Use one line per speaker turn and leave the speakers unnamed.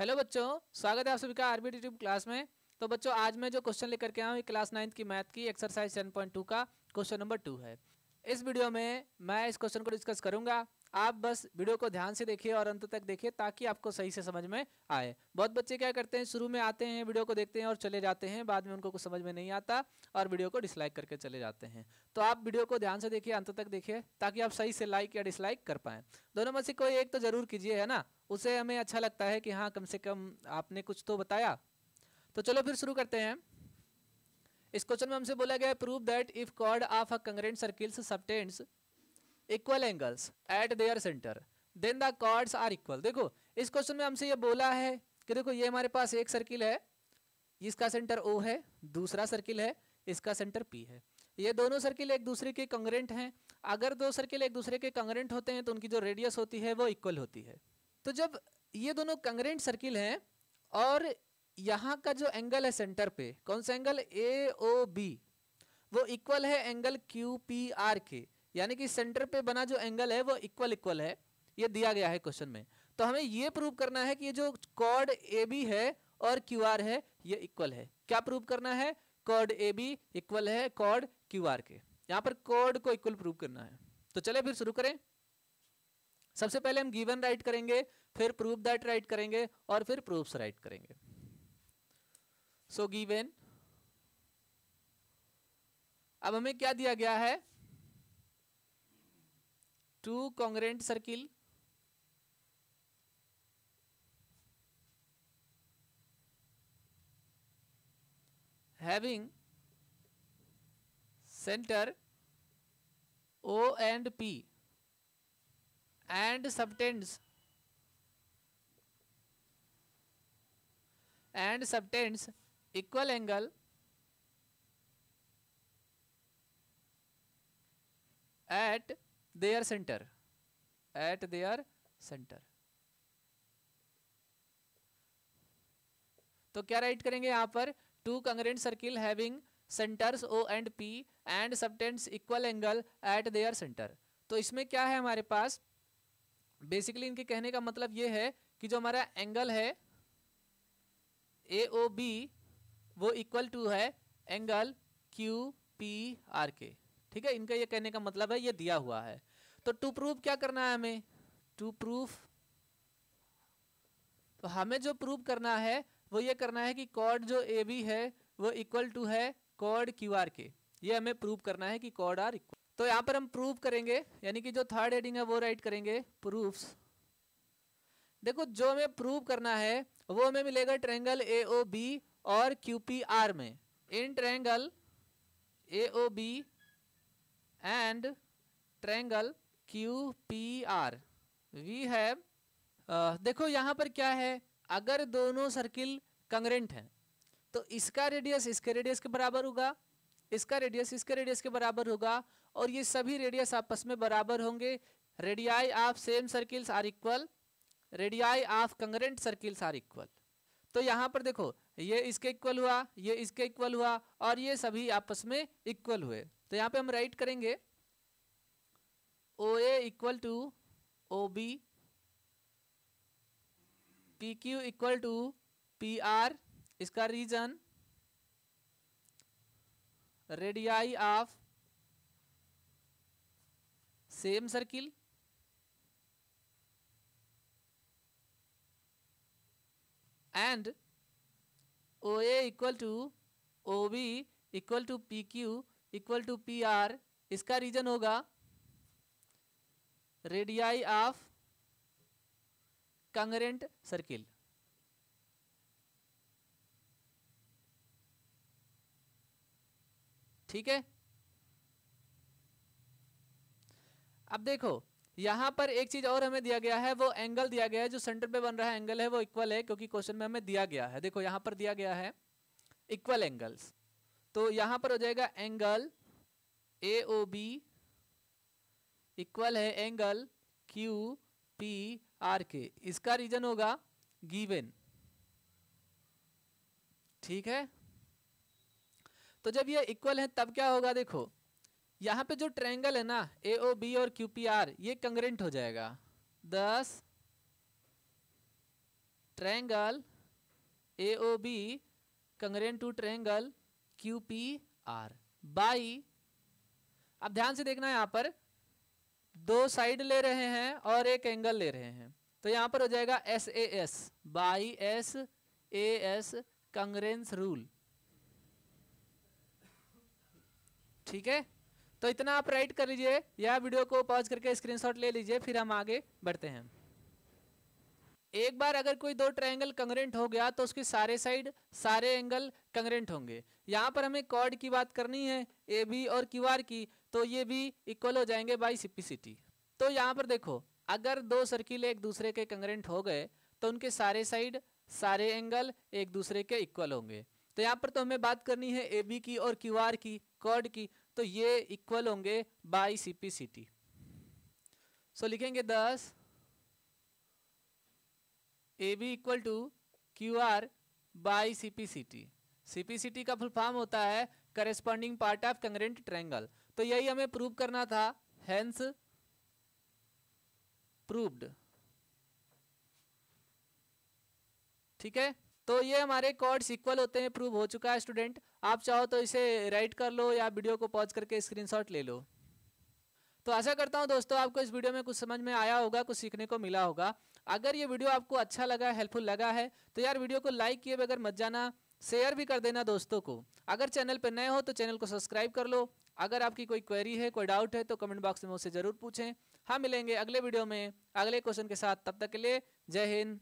hello बच्चों स्वागत है आप सभी का आरबी ट्यूब क्लास में तो बच्चों आज मैं जो क्वेश्चन लेकर के आया हूँ क्लास नाइन्थ की मैथ की एक्सरसाइज सेवन पॉइंट टू का क्वेश्चन नंबर टू है इस वीडियो में मैं इस क्वेश्चन को डिस्कस करूंगा आप बस वीडियो को ध्यान से देखिए और अंत तक देखिए ताकि आपको सही से समझ में आए बहुत बच्चे क्या करते हैं शुरू में आते हैं वीडियो को देखते हैं और चले जाते हैं बाद में उनको कुछ समझ में नहीं आता और वीडियो को डिसलाइक करके चले जाते हैं तो आप वीडियो को ध्यान से देखिए अंत तक देखिए ताकि आप सही से लाइक या डिसलाइक कर पाएँ दोनों में से कोई एक तो ज़रूर कीजिए है ना उसे हमें अच्छा लगता है कि हाँ कम से कम आपने कुछ तो बताया तो चलो फिर शुरू करते हैं इस क्वेश्चन में हमसे बोला गया prove that if chord of a congruent circles subtends equal angles at their centre then the chords are equal देखो इस क्वेश्चन में हमसे ये बोला है कि देखो ये हमारे पास एक सर्किल है इसका सेंटर ओ है दूसरा सर्किल है इसका सेंटर पी है ये दोनों सर्किल एक दूसरे के कंग्रेंट हैं अगर दो सर्किल एक दूसरे के कंग्रेंट होते हैं तो उनकी जो रेडियस होती है वो इक्वल होती है तो जब ये दोनों कंग्रेंट सर्किल हैं और यहाँ का जो एंगल है सेंटर पे कौन सा एंगल ए ओ बी वो इक्वल है एंगल क्यू पी आर के यानी कि सेंटर पे बना जो एंगल है वो इक्वल इक्वल है ये दिया गया है क्वेश्चन में तो हमें ये प्रूव करना है कि ये जो कॉर्ड ए बी है और क्यू आर है ये इक्वल है क्या प्रूव करना है कॉर्ड ए बी इक्वल है कॉर्ड क्यू आर के यहाँ पर कॉर्ड को इक्वल प्रूव करना है तो चले फिर शुरू करें सबसे पहले हम गिवन राइट करेंगे फिर प्रूफ दैट राइट करेंगे और फिर प्रूफ्स राइट करेंगे सो so, गिवन अब हमें क्या दिया गया है two congruent circle having center O and P and subtends and subtends equal angle at their center at their centre तो क्या राइट करेंगे यहां पर two congruent circle having centres O and P and subtends equal angle at their centre तो इसमें क्या है हमारे पास बेसिकली इनके कहने का मतलब यह है कि जो हमारा एंगल है ए ओ बी वो इक्वल टू है एंगल क्यू पी आर के ठीक है इनका ये कहने का मतलब है ये दिया हुआ है तो टू प्रूफ क्या करना है हमें टू प्रूफ तो हमें जो प्रूफ करना है वो ये करना है कि कॉर्ड जो ए बी है वो इक्वल टू है कॉर्ड क्यू आर के ये हमें प्रूफ करना है कि कॉर्ड आर इक्वल तो यहाँ पर हम प्रूफ करेंगे यानी कि जो थर्ड हेडिंग है वो राइट करेंगे प्रूफ्स देखो जो हमें प्रूव करना है वो हमें मिलेगा ट्रैंगल ए ओ बी और क्यू पी आर में in triangle A O B and triangle QPR we have uh, देखो यहाँ पर क्या है अगर दोनों सर्किल कंग्रेंट हैं तो इसका रेडियस इसके रेडियस के बराबर होगा इसका रेडियस इसके रेडियस के बराबर होगा और ये सभी रेडियस आपस में बराबर होंगे radii of same circles are equal radii of congruent circles are equal तो यहाँ पर देखो ये इसके इक्वल हुआ ये इसके इक्वल हुआ और ये सभी आपस में इक्वल हुए तो यहाँ पे हम राइट करेंगे O A equal to O B P Q equal to P R इसका reason radii of same circle and O A equal to O B equal to P Q equal to P R इसका reason होगा radii of congruent circle ठीक है अब देखो यहाँ पर एक चीज और हमें दिया गया है वो एंगल दिया गया है जो सेंटर पे बन रहा है एंगल है वो इक्वल है क्योंकि क्वेश्चन में हमें दिया गया है देखो यहाँ पर दिया गया है इक्वल एंगल्स तो यहाँ पर हो जाएगा angle A O B equal है एंगल क्यू पी आर के इसका रीजन होगा गिवन ठीक है तो जब ये इक्वल है तब क्या होगा देखो यहाँ पे जो ट्रायंगल है ना ए ओ बी और क्यू पी आर ये कंग्रेंट हो जाएगा thus triangle A O B congruent to triangle Q P R by अब ध्यान से देखना यहाँ पर दो साइड ले रहे हैं और एक एंगल ले रहे हैं तो यहाँ पर हो जाएगा S A S by S A S congruence rule ठीक है तो इतना आप राइट कर लीजिए या वीडियो को पॉज करके स्क्रीनशॉट ले लीजिए फिर हम आगे बढ़ते हैं एक बार अगर कोई दो ट्रायंगल कंग्रेंट हो गया तो उसके सारे साइड सारे एंगल कंग्रेंट होंगे यहाँ पर हमें कॉर्ड की बात करनी है ए बी और क्यू आर की तो ये भी इक्वल हो जाएंगे बाई सिपिसिटी तो यहाँ पर देखो अगर दो सर्किल एक दूसरे के कंग्रेंट हो गए तो उनके सारे साइड सारे एंगल एक दूसरे के इक्वल होंगे तो यहाँ पर तो हमें बात करनी है ए बी की और क्यू आर की कॉर्ड की तो ये इक्वल होंगे by C P C T so लिखेंगे दस A B equal to Q R by C P C T C P C T का फुल फॉर्म होता है corresponding part of congruent triangle तो यही हमें प्रूव करना था हेंस प्रूव्ड ठीक है तो ये हमारे कॉर्ड्स इक्वल होते हैं प्रूव हो चुका है स्टूडेंट आप चाहो तो इसे राइट कर लो या वीडियो को पॉज करके स्क्रीनशॉट ले लो तो आशा करता हूँ दोस्तों आपको इस वीडियो में कुछ समझ में आया होगा कुछ सीखने को मिला होगा अगर ये वीडियो आपको अच्छा लगा हेल्पफुल लगा है तो यार वीडियो को लाइक किए बगैर मत जाना शेयर भी कर देना दोस्तों को अगर चैनल पर नए हो तो चैनल को सब्सक्राइब कर लो अगर आपकी कोई क्वेरी है कोई डाउट है तो कमेंट बॉक्स में उसे ज़रूर पूछें हम मिलेंगे अगले वीडियो में अगले क्वेश्चन के साथ तब तक के लिए जय हिंद